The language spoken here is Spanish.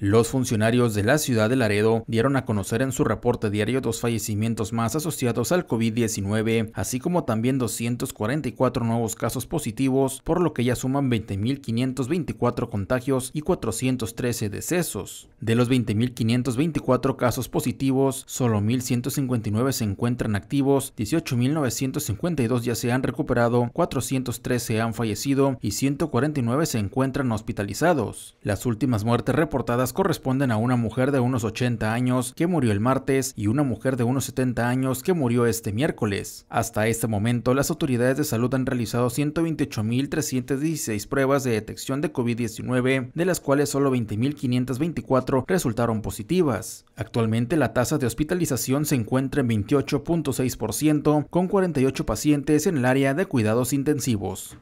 Los funcionarios de la ciudad de Laredo dieron a conocer en su reporte diario dos fallecimientos más asociados al COVID-19, así como también 244 nuevos casos positivos, por lo que ya suman 20.524 contagios y 413 decesos. De los 20.524 casos positivos, solo 1.159 se encuentran activos, 18.952 ya se han recuperado, 413 han fallecido y 149 se encuentran hospitalizados. Las últimas muertes reportadas corresponden a una mujer de unos 80 años que murió el martes y una mujer de unos 70 años que murió este miércoles. Hasta este momento, las autoridades de salud han realizado 128.316 pruebas de detección de COVID-19, de las cuales solo 20.524 resultaron positivas. Actualmente, la tasa de hospitalización se encuentra en 28.6%, con 48 pacientes en el área de cuidados intensivos.